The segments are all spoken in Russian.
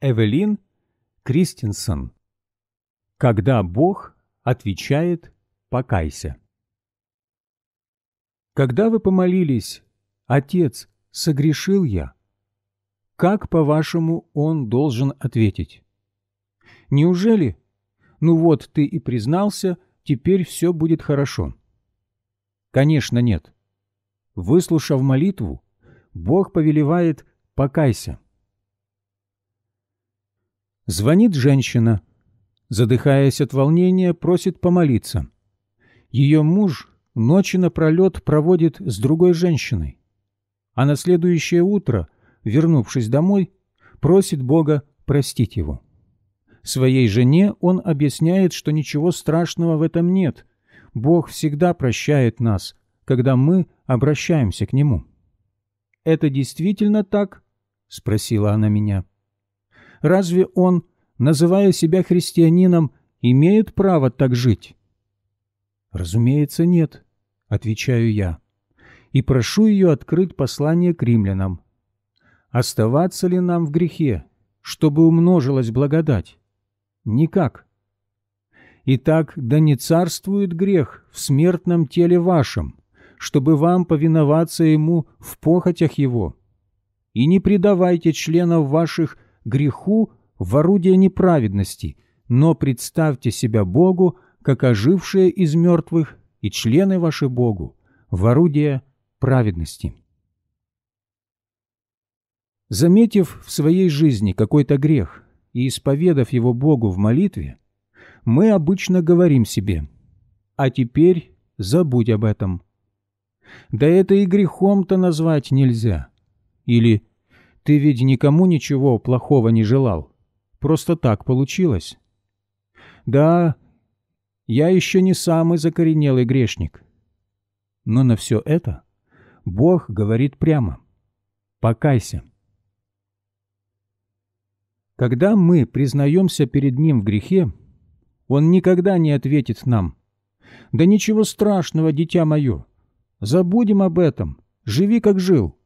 Эвелин Кристенсен. Когда Бог отвечает «покайся». Когда вы помолились «Отец, согрешил я», как, по-вашему, он должен ответить? Неужели? Ну вот, ты и признался, теперь все будет хорошо. Конечно, нет. Выслушав молитву, Бог повелевает «покайся». Звонит женщина. Задыхаясь от волнения, просит помолиться. Ее муж ночи напролет проводит с другой женщиной. А на следующее утро, вернувшись домой, просит Бога простить его. Своей жене он объясняет, что ничего страшного в этом нет. Бог всегда прощает нас, когда мы обращаемся к Нему. «Это действительно так?» — спросила она меня. Разве он, называя себя христианином, имеет право так жить? Разумеется, нет, отвечаю я. И прошу ее открыть послание к римлянам. Оставаться ли нам в грехе, чтобы умножилась благодать? Никак. Итак, да не царствует грех в смертном теле вашем, чтобы вам повиноваться ему в похотях его. И не предавайте членов ваших греху в орудие неправедности, но представьте себя Богу, как ожившие из мертвых, и члены ваши Богу, в орудие праведности. Заметив в своей жизни какой-то грех и исповедав его Богу в молитве, мы обычно говорим себе «А теперь забудь об этом». Да это и грехом-то назвать нельзя. Или ты ведь никому ничего плохого не желал. Просто так получилось. Да, я еще не самый закоренелый грешник. Но на все это Бог говорит прямо. Покайся. Когда мы признаемся перед Ним в грехе, Он никогда не ответит нам. «Да ничего страшного, дитя мое! Забудем об этом! Живи, как жил!»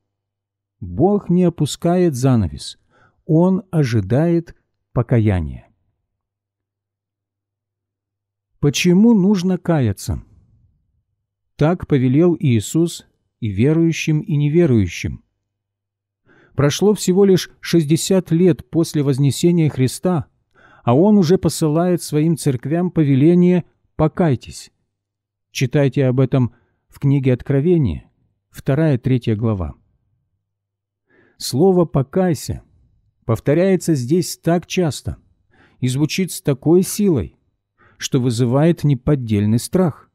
Бог не опускает занавес. Он ожидает покаяния. Почему нужно каяться? Так повелел Иисус и верующим, и неверующим. Прошло всего лишь 60 лет после Вознесения Христа, а Он уже посылает своим церквям повеление «покайтесь». Читайте об этом в книге Откровения, 2-3 глава. Слово «покайся» повторяется здесь так часто и звучит с такой силой, что вызывает неподдельный страх.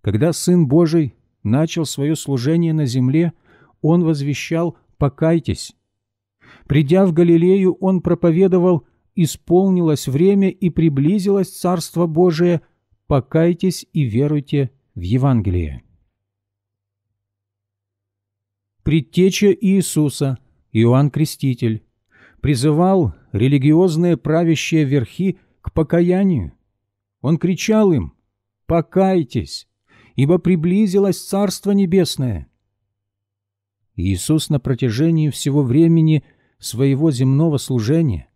Когда Сын Божий начал свое служение на земле, Он возвещал «покайтесь». Придя в Галилею, Он проповедовал «исполнилось время и приблизилось Царство Божие, покайтесь и веруйте в Евангелие» предтеча Иисуса, Иоанн Креститель, призывал религиозные правящие верхи к покаянию. Он кричал им «Покайтесь, ибо приблизилось Царство Небесное». Иисус на протяжении всего времени своего земного служения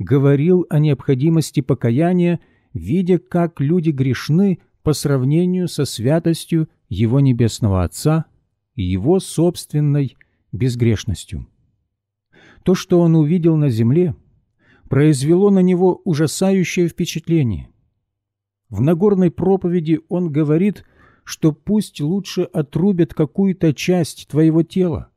говорил о необходимости покаяния, видя, как люди грешны по сравнению со святостью Его Небесного Отца и его собственной безгрешностью. То, что он увидел на земле, произвело на него ужасающее впечатление. В Нагорной проповеди он говорит, что пусть лучше отрубят какую-то часть твоего тела,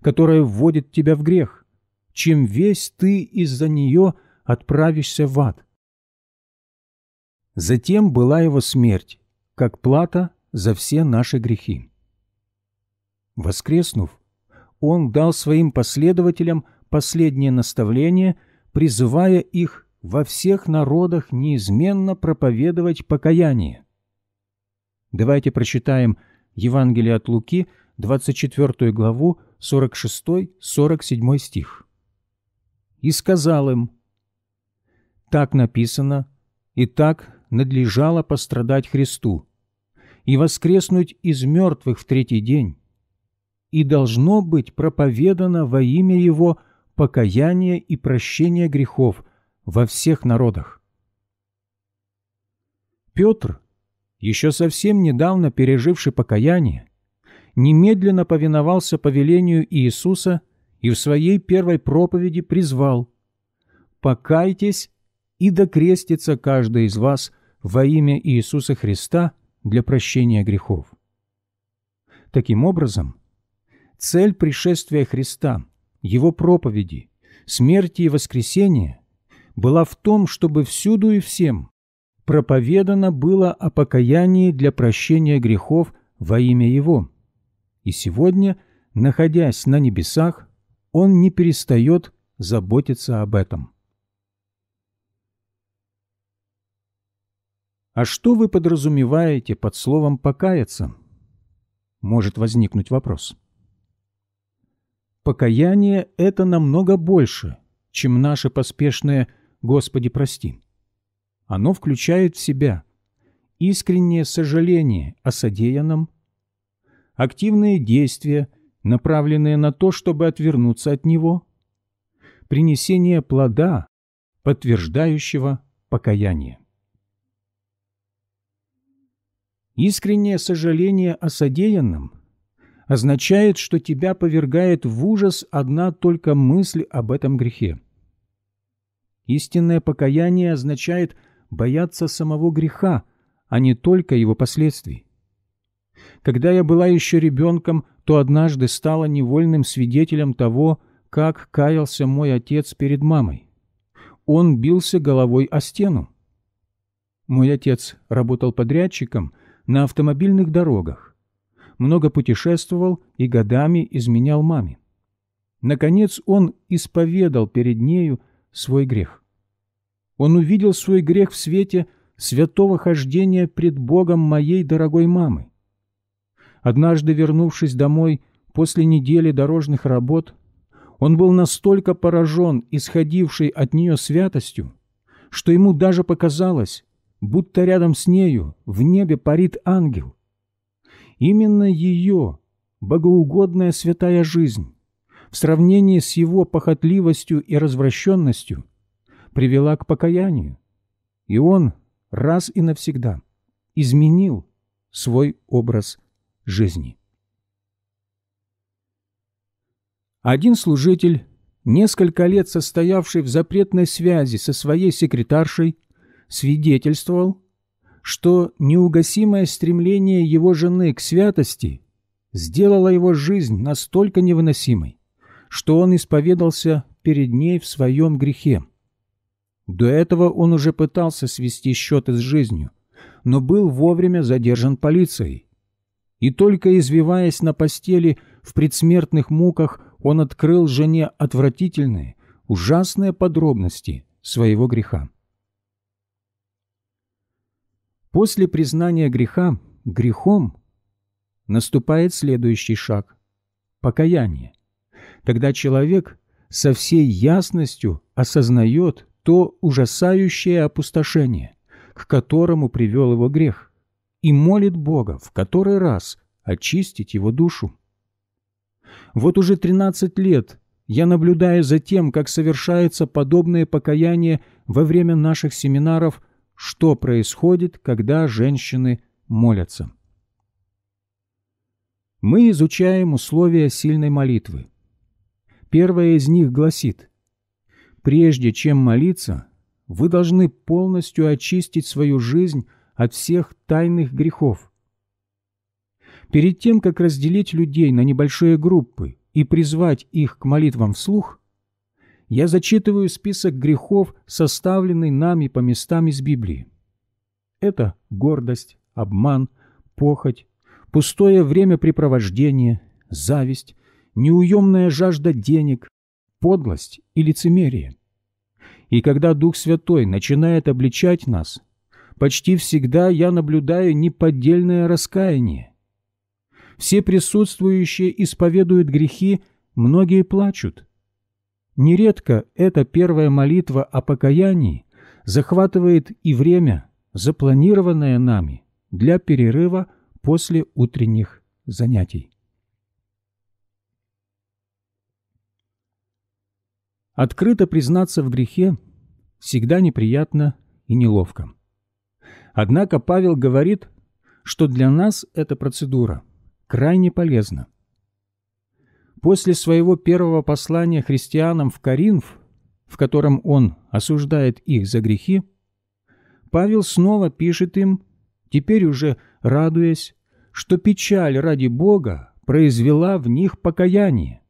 которая вводит тебя в грех, чем весь ты из-за нее отправишься в ад. Затем была его смерть, как плата за все наши грехи. Воскреснув, он дал своим последователям последнее наставление, призывая их во всех народах неизменно проповедовать покаяние. Давайте прочитаем Евангелие от Луки, 24 главу, 46-47 стих. «И сказал им, так написано, и так надлежало пострадать Христу, и воскреснуть из мертвых в третий день, и должно быть проповедано во имя Его покаяние и прощение грехов во всех народах. Петр, еще совсем недавно переживший покаяние, немедленно повиновался повелению Иисуса и в своей первой проповеди призвал «Покайтесь и докрестится каждый из вас во имя Иисуса Христа для прощения грехов». Таким образом, Цель пришествия Христа, Его проповеди, смерти и воскресения была в том, чтобы всюду и всем проповедано было о покаянии для прощения грехов во имя Его. И сегодня, находясь на небесах, Он не перестает заботиться об этом. А что вы подразумеваете под словом «покаяться»? Может возникнуть вопрос. Покаяние — это намного больше, чем наше поспешное «Господи, прости». Оно включает в себя искреннее сожаление о содеянном, активные действия, направленные на то, чтобы отвернуться от него, принесение плода, подтверждающего покаяние. Искреннее сожаление о содеянном означает, что тебя повергает в ужас одна только мысль об этом грехе. Истинное покаяние означает бояться самого греха, а не только его последствий. Когда я была еще ребенком, то однажды стала невольным свидетелем того, как каялся мой отец перед мамой. Он бился головой о стену. Мой отец работал подрядчиком на автомобильных дорогах много путешествовал и годами изменял маме. Наконец он исповедал перед нею свой грех. Он увидел свой грех в свете святого хождения пред Богом моей дорогой мамы. Однажды, вернувшись домой после недели дорожных работ, он был настолько поражен исходившей от нее святостью, что ему даже показалось, будто рядом с нею в небе парит ангел. Именно ее, богоугодная святая жизнь, в сравнении с его похотливостью и развращенностью, привела к покаянию. И он раз и навсегда изменил свой образ жизни. Один служитель, несколько лет состоявший в запретной связи со своей секретаршей, свидетельствовал, что неугасимое стремление его жены к святости сделало его жизнь настолько невыносимой, что он исповедался перед ней в своем грехе. До этого он уже пытался свести счеты с жизнью, но был вовремя задержан полицией. И только извиваясь на постели в предсмертных муках, он открыл жене отвратительные, ужасные подробности своего греха. После признания греха грехом наступает следующий шаг – покаяние. Тогда человек со всей ясностью осознает то ужасающее опустошение, к которому привел его грех, и молит Бога в который раз очистить его душу. Вот уже 13 лет я наблюдаю за тем, как совершается подобное покаяние во время наших семинаров что происходит, когда женщины молятся. Мы изучаем условия сильной молитвы. Первая из них гласит, прежде чем молиться, вы должны полностью очистить свою жизнь от всех тайных грехов. Перед тем, как разделить людей на небольшие группы и призвать их к молитвам вслух, я зачитываю список грехов, составленный нами по местам из Библии. Это гордость, обман, похоть, пустое времяпрепровождение, зависть, неуемная жажда денег, подлость и лицемерие. И когда Дух Святой начинает обличать нас, почти всегда я наблюдаю неподдельное раскаяние. Все присутствующие исповедуют грехи, многие плачут. Нередко эта первая молитва о покаянии захватывает и время, запланированное нами для перерыва после утренних занятий. Открыто признаться в грехе всегда неприятно и неловко. Однако Павел говорит, что для нас эта процедура крайне полезна – После своего первого послания христианам в Коринф, в котором он осуждает их за грехи, Павел снова пишет им, теперь уже радуясь, что печаль ради Бога произвела в них покаяние.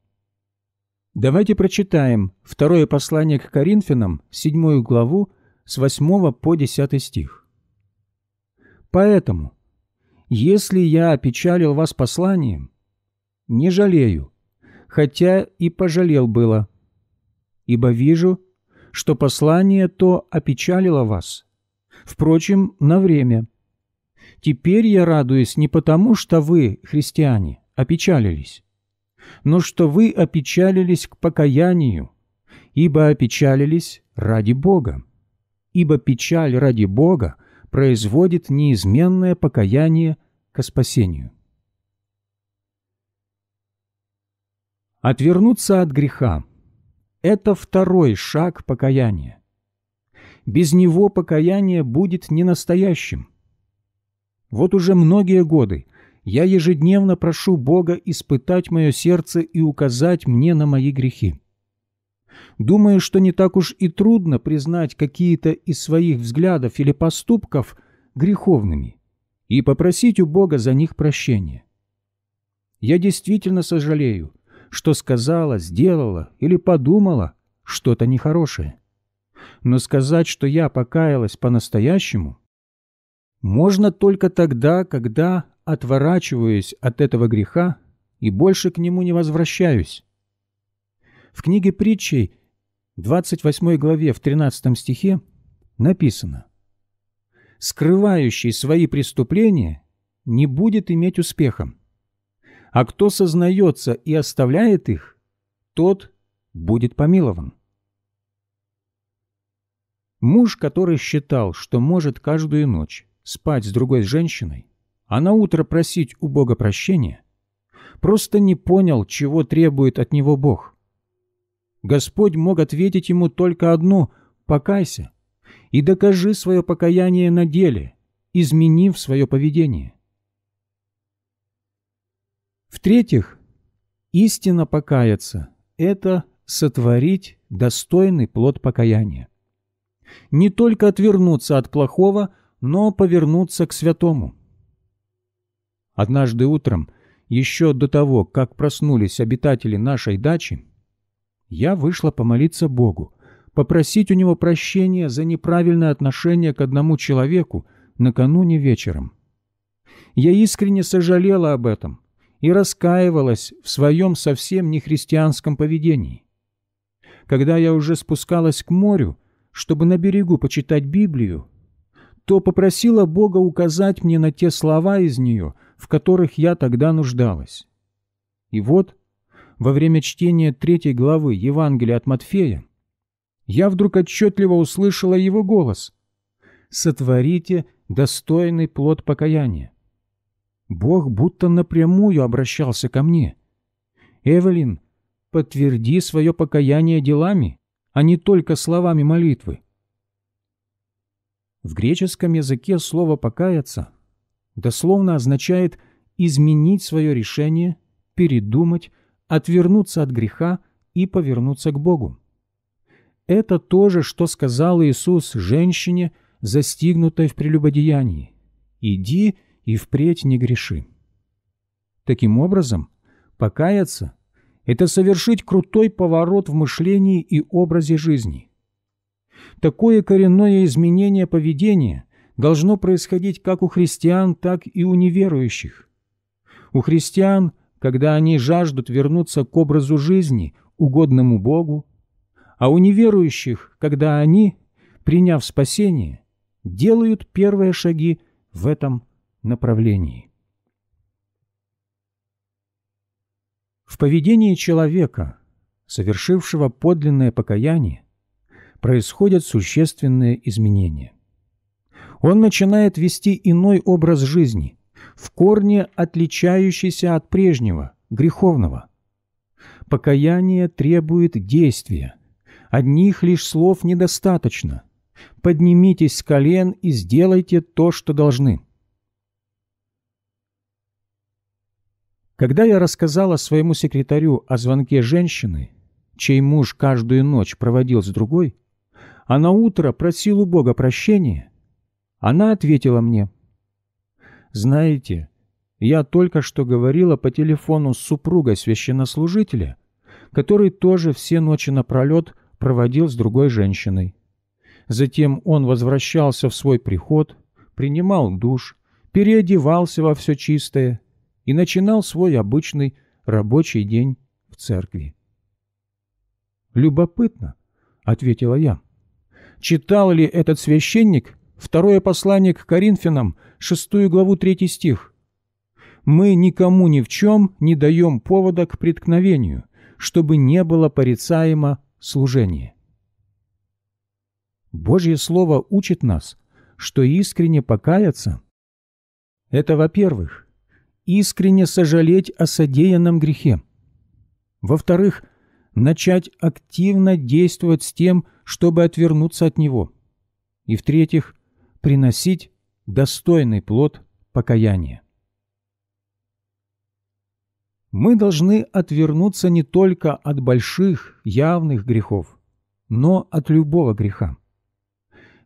Давайте прочитаем второе послание к Коринфянам, седьмую главу, с 8 по 10 стих. «Поэтому, если я опечалил вас посланием, не жалею, хотя и пожалел было. Ибо вижу, что послание то опечалило вас. Впрочем, на время. Теперь я радуюсь не потому, что вы, христиане, опечалились, но что вы опечалились к покаянию, ибо опечалились ради Бога. Ибо печаль ради Бога производит неизменное покаяние ко спасению. Отвернуться от греха – это второй шаг покаяния. Без него покаяние будет ненастоящим. Вот уже многие годы я ежедневно прошу Бога испытать мое сердце и указать мне на мои грехи. Думаю, что не так уж и трудно признать какие-то из своих взглядов или поступков греховными и попросить у Бога за них прощения. Я действительно сожалею, что сказала, сделала или подумала что-то нехорошее. Но сказать, что я покаялась по-настоящему, можно только тогда, когда отворачиваюсь от этого греха и больше к нему не возвращаюсь. В книге притчей, 28 главе в 13 стихе, написано «Скрывающий свои преступления не будет иметь успеха, а кто сознается и оставляет их, тот будет помилован. Муж, который считал, что может каждую ночь спать с другой женщиной, а на утро просить у Бога прощения, просто не понял, чего требует от него Бог. Господь мог ответить ему только одно «покайся» и докажи свое покаяние на деле, изменив свое поведение. В-третьих, истинно покаяться – это сотворить достойный плод покаяния. Не только отвернуться от плохого, но повернуться к святому. Однажды утром, еще до того, как проснулись обитатели нашей дачи, я вышла помолиться Богу, попросить у него прощения за неправильное отношение к одному человеку накануне вечером. Я искренне сожалела об этом – и раскаивалась в своем совсем нехристианском поведении. Когда я уже спускалась к морю, чтобы на берегу почитать Библию, то попросила Бога указать мне на те слова из нее, в которых я тогда нуждалась. И вот, во время чтения третьей главы Евангелия от Матфея, я вдруг отчетливо услышала его голос «Сотворите достойный плод покаяния». Бог будто напрямую обращался ко мне. «Эвелин, подтверди свое покаяние делами, а не только словами молитвы». В греческом языке слово «покаяться» дословно означает «изменить свое решение», «передумать», «отвернуться от греха» и «повернуться к Богу». Это то же, что сказал Иисус женщине, застигнутой в прелюбодеянии. «Иди и впредь не греши. Таким образом, покаяться – это совершить крутой поворот в мышлении и образе жизни. Такое коренное изменение поведения должно происходить как у христиан, так и у неверующих. У христиан, когда они жаждут вернуться к образу жизни, угодному Богу, а у неверующих, когда они, приняв спасение, делают первые шаги в этом направлении. В поведении человека, совершившего подлинное покаяние, происходят существенные изменения. Он начинает вести иной образ жизни, в корне отличающийся от прежнего, греховного. Покаяние требует действия. Одних лишь слов недостаточно. Поднимитесь с колен и сделайте то, что должны. Когда я рассказала своему секретарю о звонке женщины, чей муж каждую ночь проводил с другой, а на утро просил у Бога прощения, она ответила мне, «Знаете, я только что говорила по телефону с супругой священнослужителя, который тоже все ночи напролет проводил с другой женщиной. Затем он возвращался в свой приход, принимал душ, переодевался во все чистое, и начинал свой обычный рабочий день в церкви. «Любопытно», — ответила я. «Читал ли этот священник второе послание к Коринфянам, шестую главу, третий стих?» «Мы никому ни в чем не даем повода к преткновению, чтобы не было порицаемо служение». Божье Слово учит нас, что искренне покаяться — это, во-первых, искренне сожалеть о содеянном грехе. Во-вторых, начать активно действовать с тем, чтобы отвернуться от него. И в-третьих, приносить достойный плод покаяния. Мы должны отвернуться не только от больших, явных грехов, но от любого греха.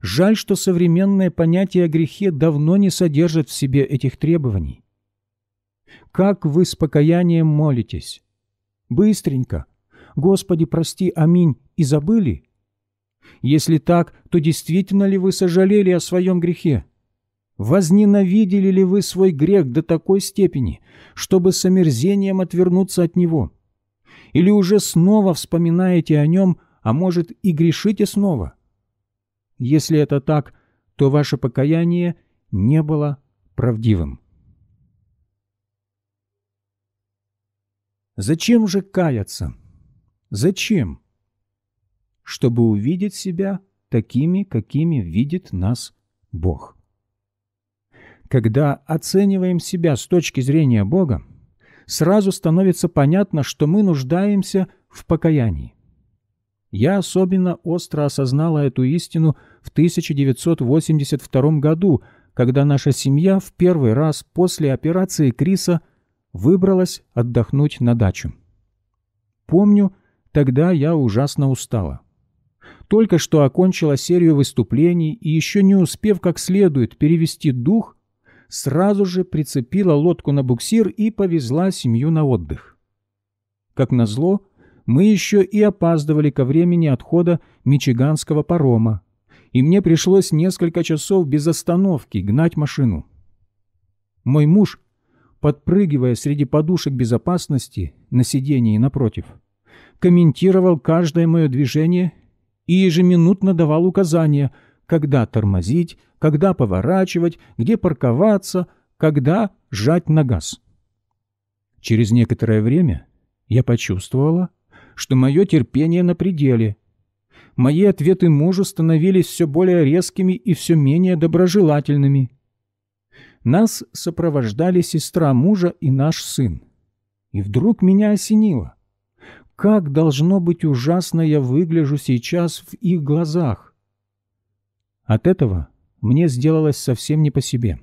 Жаль, что современное понятие о грехе давно не содержит в себе этих требований. Как вы с покаянием молитесь? Быстренько. Господи, прости, аминь, и забыли? Если так, то действительно ли вы сожалели о своем грехе? Возненавидели ли вы свой грех до такой степени, чтобы с омерзением отвернуться от него? Или уже снова вспоминаете о нем, а может и грешите снова? Если это так, то ваше покаяние не было правдивым. Зачем же каяться? Зачем? Чтобы увидеть себя такими, какими видит нас Бог. Когда оцениваем себя с точки зрения Бога, сразу становится понятно, что мы нуждаемся в покаянии. Я особенно остро осознала эту истину в 1982 году, когда наша семья в первый раз после операции Криса – выбралась отдохнуть на дачу. Помню, тогда я ужасно устала. Только что окончила серию выступлений и еще не успев как следует перевести дух, сразу же прицепила лодку на буксир и повезла семью на отдых. Как назло, мы еще и опаздывали ко времени отхода мичиганского парома, и мне пришлось несколько часов без остановки гнать машину. Мой муж подпрыгивая среди подушек безопасности на сидении напротив, комментировал каждое мое движение и ежеминутно давал указания, когда тормозить, когда поворачивать, где парковаться, когда жать на газ. Через некоторое время я почувствовала, что мое терпение на пределе. Мои ответы мужу становились все более резкими и все менее доброжелательными – нас сопровождали сестра мужа и наш сын. И вдруг меня осенило. Как должно быть ужасно я выгляжу сейчас в их глазах. От этого мне сделалось совсем не по себе.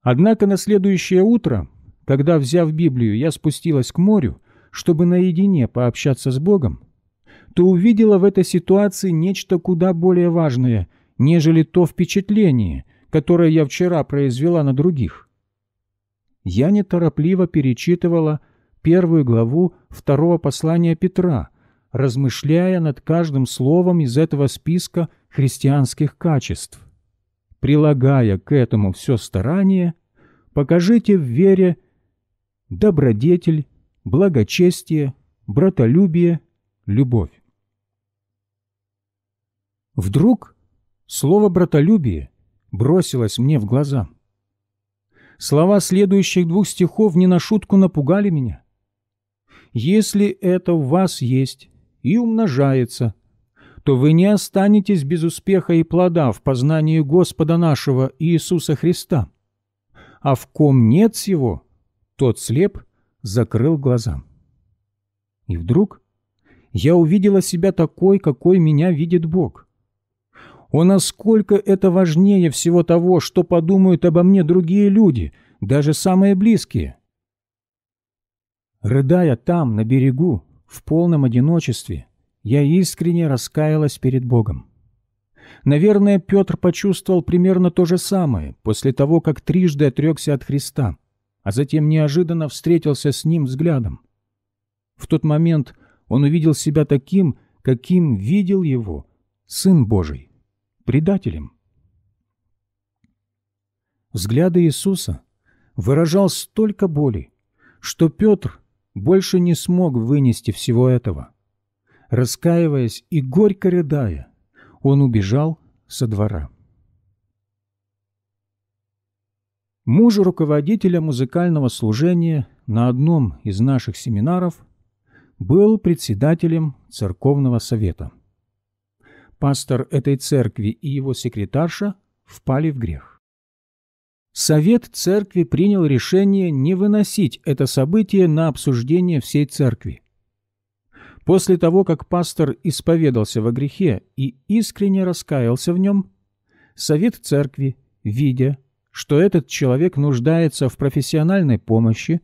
Однако на следующее утро, когда, взяв Библию, я спустилась к морю, чтобы наедине пообщаться с Богом, то увидела в этой ситуации нечто куда более важное, нежели то впечатление, которое я вчера произвела на других. Я неторопливо перечитывала первую главу второго послания Петра, размышляя над каждым словом из этого списка христианских качеств. Прилагая к этому все старание, покажите в вере добродетель, благочестие, братолюбие, любовь. Вдруг слово «братолюбие» бросилось мне в глаза. Слова следующих двух стихов не на шутку напугали меня. «Если это в вас есть и умножается, то вы не останетесь без успеха и плода в познании Господа нашего Иисуса Христа. А в ком нет сего, тот слеп закрыл глаза». И вдруг я увидела себя такой, какой меня видит Бог — о, насколько это важнее всего того, что подумают обо мне другие люди, даже самые близкие. Рыдая там, на берегу, в полном одиночестве, я искренне раскаялась перед Богом. Наверное, Петр почувствовал примерно то же самое после того, как трижды отрекся от Христа, а затем неожиданно встретился с ним взглядом. В тот момент он увидел себя таким, каким видел его Сын Божий предателем. Взгляды Иисуса выражал столько боли, что Петр больше не смог вынести всего этого. Раскаиваясь и горько рыдая, он убежал со двора. Муж руководителя музыкального служения на одном из наших семинаров был председателем церковного совета – пастор этой церкви и его секретарша впали в грех. Совет церкви принял решение не выносить это событие на обсуждение всей церкви. После того, как пастор исповедался во грехе и искренне раскаялся в нем, совет церкви, видя, что этот человек нуждается в профессиональной помощи,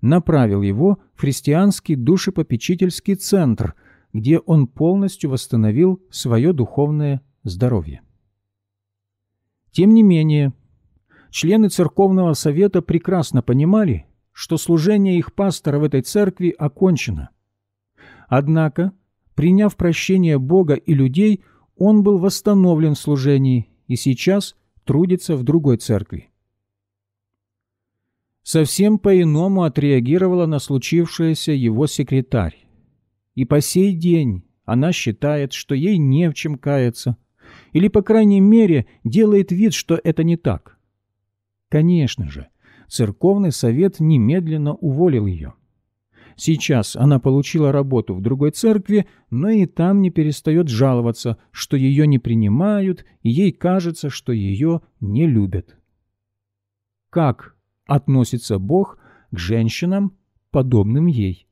направил его в христианский душепопечительский центр, где он полностью восстановил свое духовное здоровье. Тем не менее, члены церковного совета прекрасно понимали, что служение их пастора в этой церкви окончено. Однако, приняв прощение Бога и людей, он был восстановлен в служении и сейчас трудится в другой церкви. Совсем по-иному отреагировала на случившееся его секретарь. И по сей день она считает, что ей не в чем каяться, или, по крайней мере, делает вид, что это не так. Конечно же, церковный совет немедленно уволил ее. Сейчас она получила работу в другой церкви, но и там не перестает жаловаться, что ее не принимают, и ей кажется, что ее не любят. Как относится Бог к женщинам, подобным ей?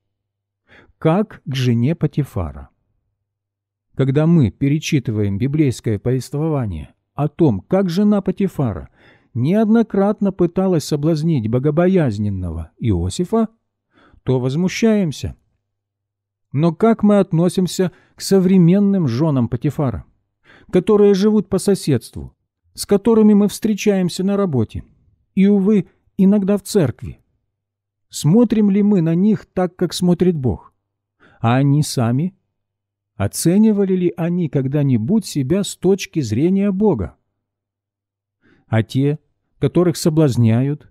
как к жене Патифара. Когда мы перечитываем библейское повествование о том, как жена Патифара неоднократно пыталась соблазнить богобоязненного Иосифа, то возмущаемся. Но как мы относимся к современным женам Патифара, которые живут по соседству, с которыми мы встречаемся на работе и, увы, иногда в церкви? Смотрим ли мы на них так, как смотрит Бог? А они сами? Оценивали ли они когда-нибудь себя с точки зрения Бога? А те, которых соблазняют?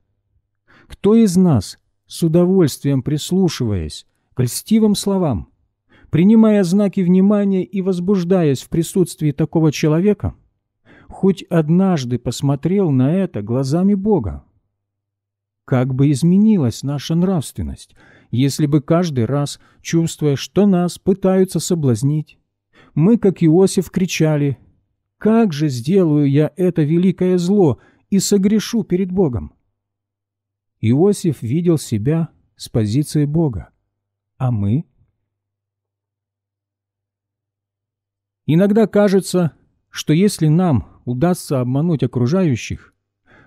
Кто из нас, с удовольствием прислушиваясь к льстивым словам, принимая знаки внимания и возбуждаясь в присутствии такого человека, хоть однажды посмотрел на это глазами Бога? Как бы изменилась наша нравственность, если бы каждый раз, чувствуя, что нас пытаются соблазнить, мы, как Иосиф, кричали «Как же сделаю я это великое зло и согрешу перед Богом?» Иосиф видел себя с позиции Бога, а мы? Иногда кажется, что если нам удастся обмануть окружающих,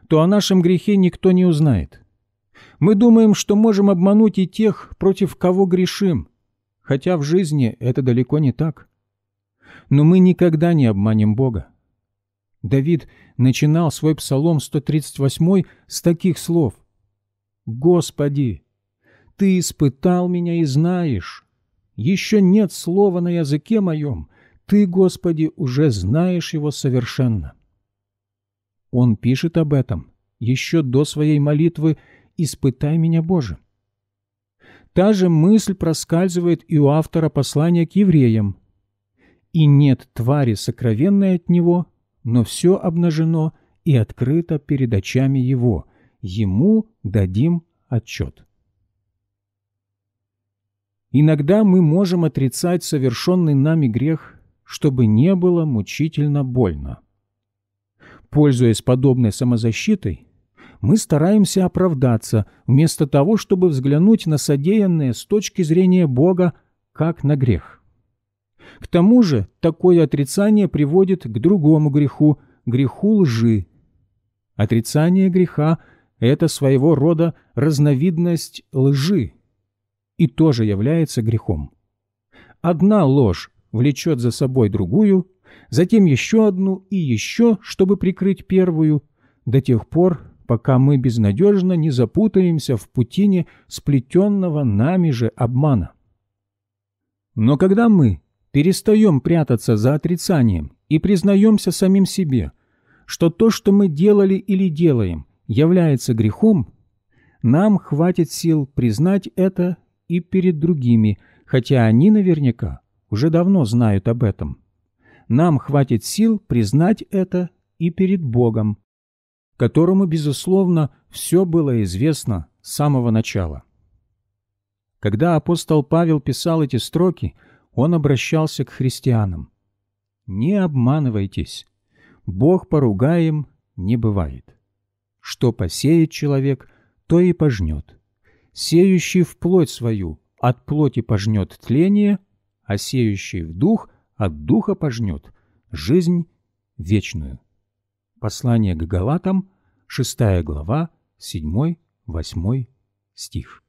то о нашем грехе никто не узнает. Мы думаем, что можем обмануть и тех, против кого грешим, хотя в жизни это далеко не так. Но мы никогда не обманем Бога. Давид начинал свой псалом 138 с таких слов. «Господи, Ты испытал меня и знаешь. Еще нет слова на языке моем. Ты, Господи, уже знаешь его совершенно». Он пишет об этом еще до своей молитвы «Испытай меня, Боже». Та же мысль проскальзывает и у автора послания к евреям. «И нет твари сокровенной от него, но все обнажено и открыто перед очами его. Ему дадим отчет». Иногда мы можем отрицать совершенный нами грех, чтобы не было мучительно больно. Пользуясь подобной самозащитой, мы стараемся оправдаться, вместо того, чтобы взглянуть на содеянное с точки зрения Бога как на грех. К тому же такое отрицание приводит к другому греху – греху лжи. Отрицание греха – это своего рода разновидность лжи и тоже является грехом. Одна ложь влечет за собой другую, затем еще одну и еще, чтобы прикрыть первую, до тех пор, пока мы безнадежно не запутаемся в путине сплетенного нами же обмана. Но когда мы перестаем прятаться за отрицанием и признаемся самим себе, что то, что мы делали или делаем, является грехом, нам хватит сил признать это и перед другими, хотя они наверняка уже давно знают об этом. Нам хватит сил признать это и перед Богом, которому, безусловно, все было известно с самого начала. Когда апостол Павел писал эти строки, он обращался к христианам. «Не обманывайтесь, Бог поругаем не бывает. Что посеет человек, то и пожнет. Сеющий в плоть свою от плоти пожнет тление, а сеющий в дух от духа пожнет жизнь вечную». Послание к Галатам, 6 глава, 7-8 стих.